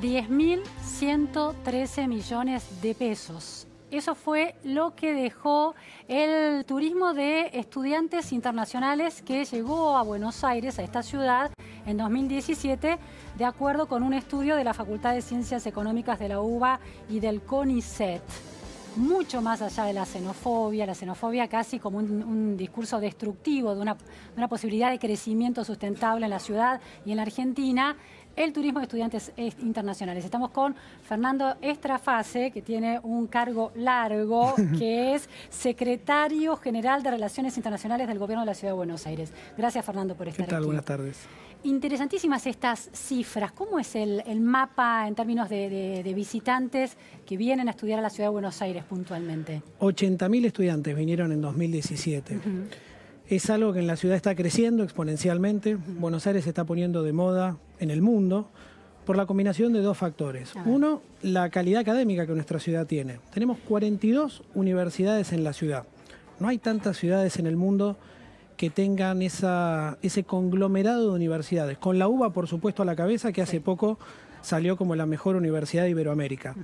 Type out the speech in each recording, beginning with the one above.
10.113 millones de pesos. Eso fue lo que dejó el turismo de estudiantes internacionales que llegó a Buenos Aires, a esta ciudad, en 2017, de acuerdo con un estudio de la Facultad de Ciencias Económicas de la UBA y del CONICET mucho más allá de la xenofobia, la xenofobia casi como un, discurso destructivo de una, posibilidad de crecimiento sustentable en la ciudad y en la Argentina, el turismo de estudiantes internacionales. Estamos con Fernando Estrafase, que tiene un cargo largo, que es secretario general de Relaciones Internacionales del Gobierno de la Ciudad de Buenos Aires. Gracias, Fernando, por estar aquí. ¿Qué Buenas tardes. Interesantísimas estas cifras. ¿Cómo es el, mapa en términos de, visitantes que vienen a estudiar a la Ciudad de Buenos Aires puntualmente? 80.000 estudiantes vinieron en 2017. Es algo que en la ciudad está creciendo exponencialmente. Buenos Aires se está poniendo de moda en el mundo por la combinación de dos factores. Uno, la calidad académica que nuestra ciudad tiene. Tenemos 42 universidades en la ciudad. No hay tantas ciudades en el mundo que tengan ese conglomerado de universidades, con la UBA por supuesto a la cabeza, que hace poco salió como la mejor universidad de Iberoamérica.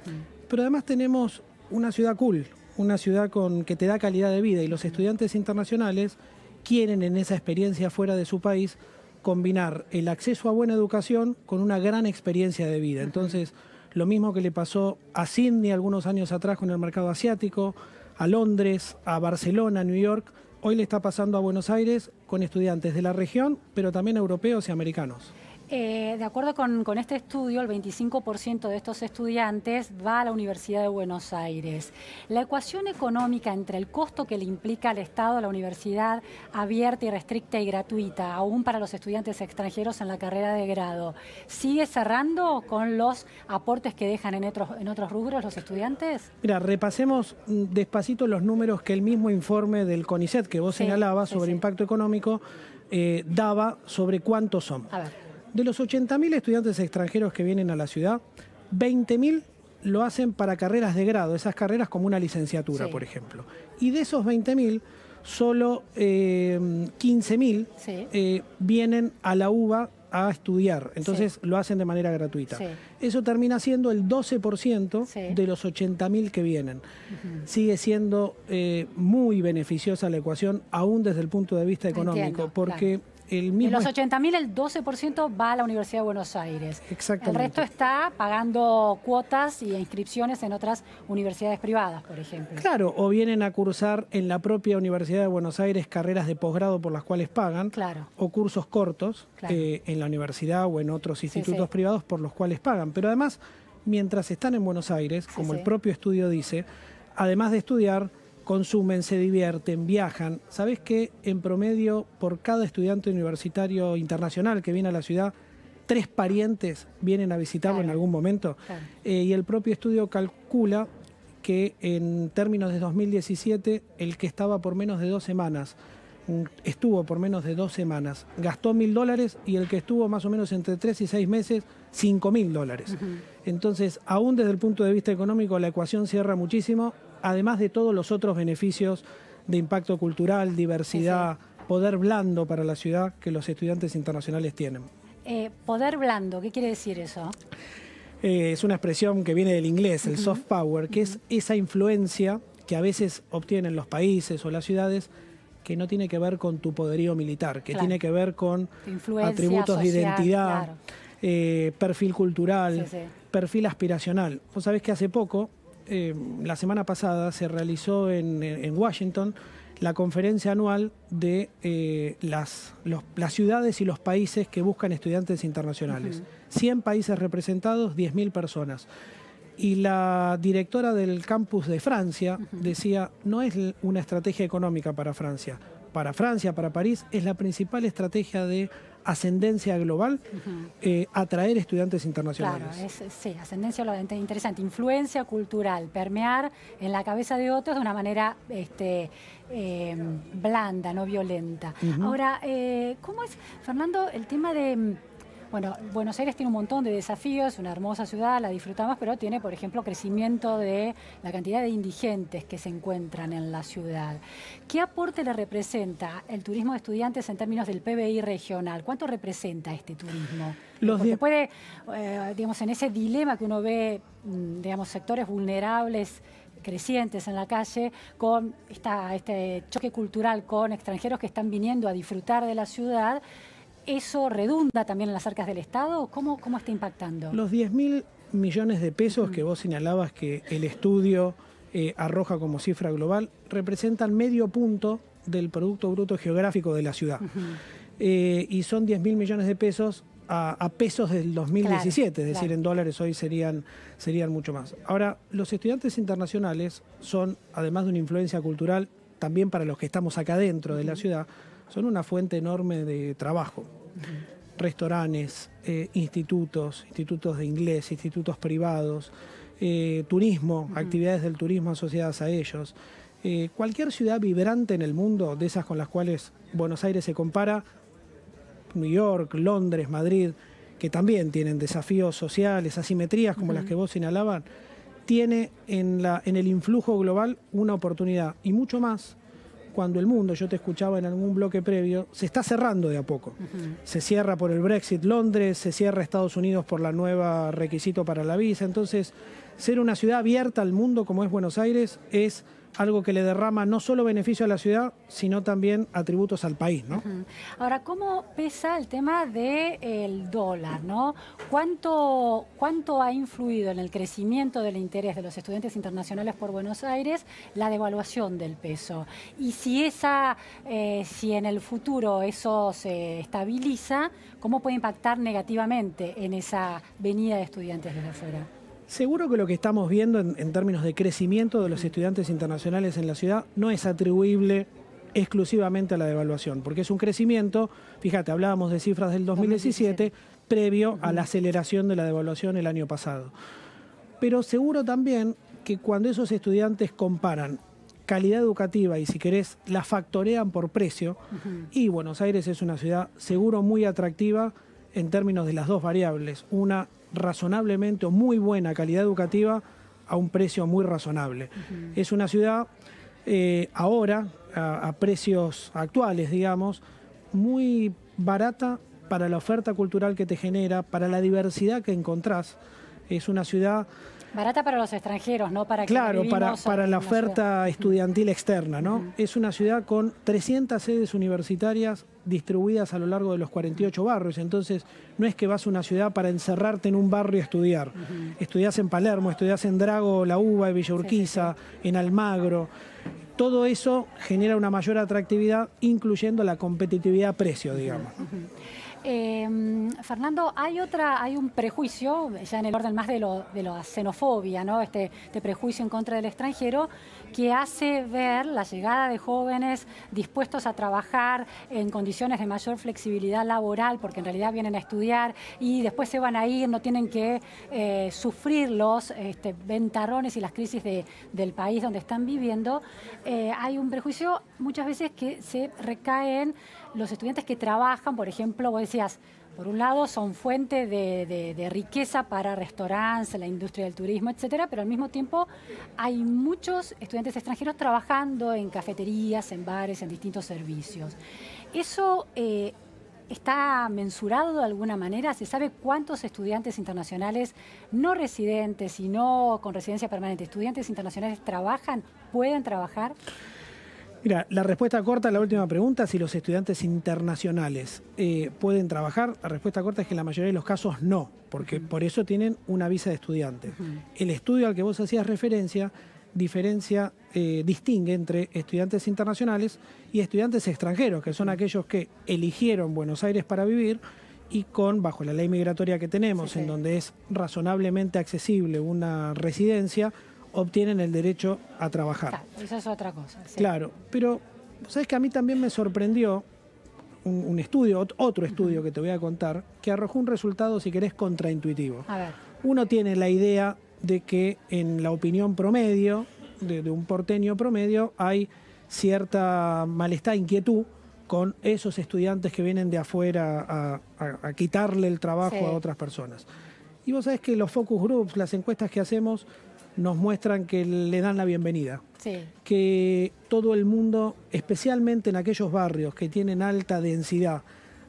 Pero además tenemos una ciudad cool, una ciudad con, que te da calidad de vida y los estudiantes internacionales quieren en esa experiencia fuera de su país combinar el acceso a buena educación con una gran experiencia de vida. Entonces, lo mismo que le pasó a Sydney algunos años atrás con el mercado asiático, a Londres, a Barcelona, a New York, hoy le está pasando a Buenos Aires con estudiantes de la región, pero también europeos y americanos. Eh, de acuerdo con, este estudio, el 25% de estos estudiantes va a la Universidad de Buenos Aires. La ecuación económica entre el costo que le implica al Estado la universidad abierta y restricta y gratuita, aún para los estudiantes extranjeros en la carrera de grado, ¿sigue cerrando con los aportes que dejan en otros, rubros los estudiantes? Mira, repasemos despacito los números que el mismo informe del CONICET que vos señalabas sobre impacto económico eh, daba sobre cuántos son. A ver. De los 80.000 estudiantes extranjeros que vienen a la ciudad, 20.000 lo hacen para carreras de grado, esas carreras como una licenciatura, por ejemplo. Y de esos 20.000, solo 15.000 eh, eh, vienen a la UBA a estudiar, entonces lo hacen de manera gratuita. Eso termina siendo el 12% de los 80.000 que vienen. Sigue siendo eh, muy beneficiosa la ecuación, aún desde el punto de vista económico, porque... De los 80.000, el 12% va a la Universidad de Buenos Aires. Exactamente. El resto está pagando cuotas y inscripciones en otras universidades privadas, por ejemplo. Claro, o vienen a cursar en la propia Universidad de Buenos Aires carreras de posgrado por las cuales pagan, claro. o cursos cortos eh, en la universidad o en otros institutos privados por los cuales pagan. Pero además, mientras están en Buenos Aires, como el propio estudio dice, además de estudiar, consumen, se divierten, viajan. Sabes que en promedio por cada estudiante universitario internacional que viene a la ciudad, tres parientes vienen a visitarlo en algún momento? Eh, y el propio estudio calcula que en términos de 2017, el que estaba por menos de dos semanas, mm, estuvo por menos de dos semanas, gastó mil dólares y el que estuvo más o menos entre tres y seis meses, cinco mil dólares. Entonces, aún desde el punto de vista económico, la ecuación cierra muchísimo además de todos los otros beneficios de impacto cultural, diversidad, poder blando para la ciudad que los estudiantes internacionales tienen. Eh, poder blando, ¿qué quiere decir eso? Eh, es una expresión que viene del inglés, el soft power, que es esa influencia que a veces obtienen los países o las ciudades que no tiene que ver con tu poderío militar, que tiene que ver con atributos de identidad, eh, perfil cultural, perfil aspiracional. Vos sabés que hace poco eh, la semana pasada se realizó en, Washington la conferencia anual de eh, las, las ciudades y los países que buscan estudiantes internacionales. 100 países representados, 10.000 personas. Y la directora del campus de Francia decía, no es una estrategia económica para Francia. Para Francia, para París, es la principal estrategia de ascendencia global, eh, atraer estudiantes internacionales. Claro, sí, ascendencia global, interesante. Influencia cultural, permear en la cabeza de otros de una manera este, em, blanda, no violenta. Ahora, eh, ¿cómo es, Fernando, el tema de mm, bueno, Buenos Aires tiene un montón de desafíos, una hermosa ciudad, la disfrutamos, pero tiene, por ejemplo, crecimiento de la cantidad de indigentes que se encuentran en la ciudad. ¿Qué aporte le representa el turismo de estudiantes en términos del PBI regional? ¿Cuánto representa este turismo? Los Porque puede, eh, digamos, en ese dilema que uno ve, mm, digamos, sectores vulnerables crecientes en la calle, con este choque cultural con extranjeros que están viniendo a disfrutar de la ciudad, ¿Eso redunda también en las arcas del Estado? ¿Cómo, está impactando? Los 10 mil millones de pesos que vos señalabas que el estudio eh, arroja como cifra global representan medio punto del Producto Bruto Geográfico de la ciudad. Eh, y son 10 mil millones de pesos a, pesos del 2017, es decir, en dólares hoy serían, mucho más. Ahora, los estudiantes internacionales son, además de una influencia cultural, también para los que estamos acá dentro de la ciudad, son una fuente enorme de trabajo. Restaurantes, eh, institutos, institutos de inglés, institutos privados, eh, turismo, actividades del turismo asociadas a ellos. Eh, cualquier ciudad vibrante en el mundo, de esas con las cuales Buenos Aires se compara, New York, Londres, Madrid, que también tienen desafíos sociales, asimetrías como las que vos señalaban, tiene en el influjo global una oportunidad y mucho más cuando el mundo, yo te escuchaba en algún bloque previo, se está cerrando de a poco. Se cierra por el Brexit Londres, se cierra Estados Unidos por la nueva requisito para la visa. Entonces, ser una ciudad abierta al mundo como es Buenos Aires es algo que le derrama no solo beneficio a la ciudad, sino también atributos al país, ¿no? Ahora, ¿cómo pesa el tema del dólar, no? ¿Cuánto, ¿Cuánto ha influido en el crecimiento del interés de los estudiantes internacionales por Buenos Aires la devaluación del peso? Y si, esa, eh, si en el futuro eso se estabiliza, ¿cómo puede impactar negativamente en esa venida de estudiantes desde afuera? Seguro que lo que estamos viendo en, términos de crecimiento de los estudiantes internacionales en la ciudad no es atribuible exclusivamente a la devaluación, porque es un crecimiento, fíjate, hablábamos de cifras del 2017, previo a la aceleración de la devaluación el año pasado. Pero seguro también que cuando esos estudiantes comparan calidad educativa y si querés la factorean por precio, y Buenos Aires es una ciudad seguro muy atractiva en términos de las dos variables, una razonablemente o muy buena calidad educativa a un precio muy razonable. Es una ciudad eh, ahora, a, a, precios actuales, digamos, muy barata para la oferta cultural que te genera, para la diversidad que encontrás. Es una ciudad Barata para los extranjeros, ¿no? Para claro, para, para la oferta estudiantil externa, ¿no? Es una ciudad con 300 sedes universitarias distribuidas a lo largo de los 48 barrios, entonces no es que vas a una ciudad para encerrarte en un barrio y estudiar. Estudiás Estudias en Palermo, estudias en Drago, La Uva, en Villa Urquiza, en Almagro. Todo eso genera una mayor atractividad, incluyendo la competitividad a precio, digamos. Em, Fernando, hay otra, hay un prejuicio, ya en el orden más de, lo, de la xenofobia, ¿no? Este, este, prejuicio en contra del extranjero, que hace ver la llegada de jóvenes dispuestos a trabajar en condiciones de mayor flexibilidad laboral, porque en realidad vienen a estudiar y después se van a ir, no tienen que eh, sufrir los este, ventarrones y las crisis del país donde están viviendo. Eh, hay un prejuicio muchas veces que se recaen los estudiantes que trabajan, por ejemplo, por un lado, son fuente de, riqueza para restaurantes, la industria del turismo, etcétera, pero al mismo tiempo hay muchos estudiantes extranjeros trabajando en cafeterías, en bares, en distintos servicios. Eso. Eh, ¿Está mensurado de alguna manera? ¿Se sabe cuántos estudiantes internacionales no residentes y no con residencia permanente, estudiantes internacionales trabajan, pueden trabajar? Mira, la respuesta corta a la última pregunta, si los estudiantes internacionales eh, pueden trabajar, la respuesta corta es que en la mayoría de los casos no, porque por eso tienen una visa de estudiante. El estudio al que vos hacías referencia diferencia, eh, distingue entre estudiantes internacionales y estudiantes extranjeros, que son aquellos que eligieron Buenos Aires para vivir y con, bajo la ley migratoria que tenemos, en donde es razonablemente accesible una residencia, obtienen el derecho a trabajar. Claro, es otra cosa. Claro, pero sabes que a mí también me sorprendió un, estudio, otro estudio que te voy a contar, que arrojó un resultado, si querés, contraintuitivo. A ver. Uno tiene la idea de que en la opinión promedio, de, un porteño promedio, hay cierta malestar, inquietud con esos estudiantes que vienen de afuera a, quitarle el trabajo a otras personas. Y vos sabés que los focus groups, las encuestas que hacemos, nos muestran que le dan la bienvenida. Que todo el mundo, especialmente en aquellos barrios que tienen alta densidad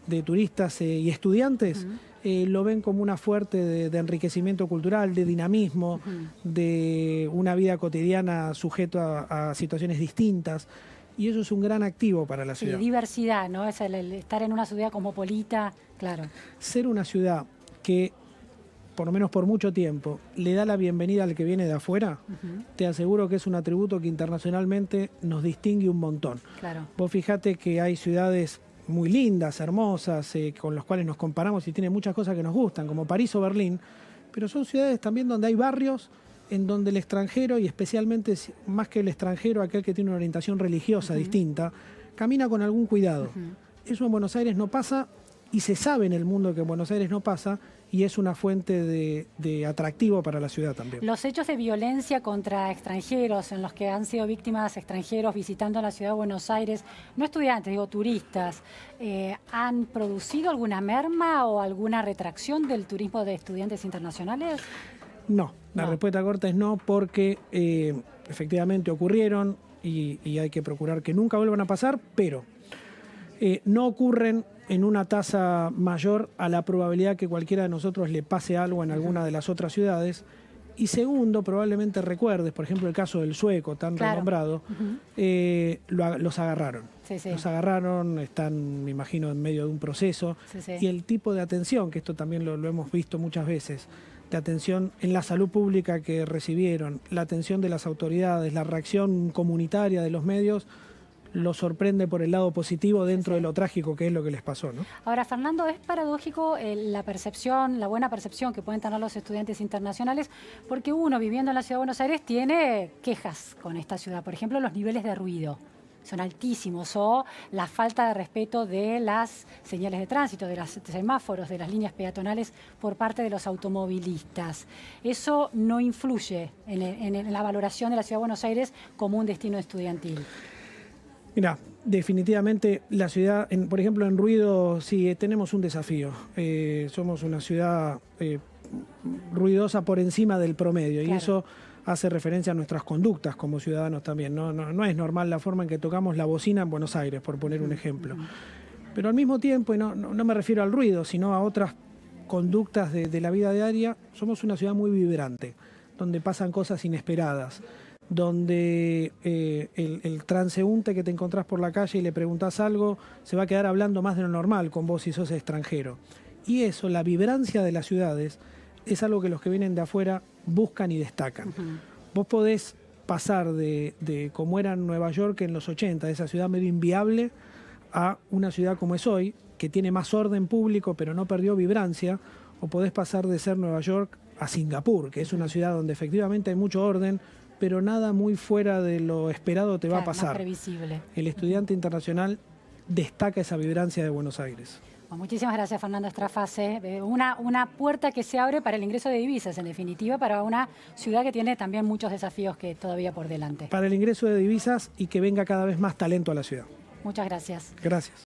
de turistas eh, y estudiantes, eh, lo ven como una fuerte de, enriquecimiento cultural, de dinamismo, de una vida cotidiana sujeta a, situaciones distintas y eso es un gran activo para la ciudad. Y diversidad, ¿no? Es el, el, estar en una ciudad cosmopolita, claro. Ser una ciudad que por lo menos por mucho tiempo, le da la bienvenida al que viene de afuera, te aseguro que es un atributo que internacionalmente nos distingue un montón. Claro. Vos fijate que hay ciudades muy lindas, hermosas, eh, con las cuales nos comparamos y tiene muchas cosas que nos gustan, como París o Berlín, pero son ciudades también donde hay barrios en donde el extranjero, y especialmente más que el extranjero, aquel que tiene una orientación religiosa distinta, camina con algún cuidado. Eso en Buenos Aires no pasa y se sabe en el mundo que en Buenos Aires no pasa y es una fuente de, atractivo para la ciudad también. Los hechos de violencia contra extranjeros, en los que han sido víctimas extranjeros visitando la ciudad de Buenos Aires, no estudiantes, digo turistas, eh, ¿han producido alguna merma o alguna retracción del turismo de estudiantes internacionales? No, la respuesta corta es no, porque eh, efectivamente ocurrieron y, hay que procurar que nunca vuelvan a pasar, pero eh, no ocurren en una tasa mayor a la probabilidad que cualquiera de nosotros le pase algo en alguna de las otras ciudades. Y segundo, probablemente recuerdes, por ejemplo, el caso del sueco, tan renombrado, eh, los agarraron. Los agarraron, están, me imagino, en medio de un proceso. y el tipo de atención, que esto también lo hemos visto muchas veces, de atención en la salud pública que recibieron, la atención de las autoridades, la reacción comunitaria de los medios, lo sorprende por el lado positivo dentro de lo trágico que es lo que les pasó. ¿no? Ahora, Fernando, es paradójico eh, la percepción, la buena percepción que pueden tener los estudiantes internacionales, porque uno viviendo en la ciudad de Buenos Aires tiene quejas con esta ciudad, por ejemplo, los niveles de ruido son altísimos o la falta de respeto de las señales de tránsito, de los semáforos, de las líneas peatonales por parte de los automovilistas. Eso no influye en la valoración de la Ciudad de Buenos Aires como un destino estudiantil. Mira, definitivamente la ciudad, en, por ejemplo, en ruido, sí, eh, tenemos un desafío. Eh, somos una ciudad eh, ruidosa por encima del promedio y eso hace referencia a nuestras conductas como ciudadanos también. No, es normal la forma en que tocamos la bocina en Buenos Aires, por poner un ejemplo. Pero al mismo tiempo, no, me refiero al ruido, sino a otras conductas de la vida diaria, somos una ciudad muy vibrante, donde pasan cosas inesperadas donde eh, el, transeúnte que te encontrás por la calle y le preguntas algo, se va a quedar hablando más de lo normal con vos si sos extranjero. Y eso, la vibrancia de las ciudades, es algo que los que vienen de afuera buscan y destacan. Vos podés pasar de, de como era Nueva York en los 80, esa ciudad medio inviable, a una ciudad como es hoy, que tiene más orden público pero no perdió vibrancia, o podés pasar de ser Nueva York a Singapur, que es una ciudad donde efectivamente hay mucho orden, pero nada muy fuera de lo esperado te va a pasar. El estudiante internacional destaca esa vibrancia de Buenos Aires. muchísimas gracias, Fernando Estrafase. Eh, una, una puerta que se abre para el ingreso de divisas, en definitiva, para una ciudad que tiene también muchos desafíos que todavía por delante. Para el ingreso de divisas y que venga cada vez más talento a la ciudad. Muchas gracias. Gracias.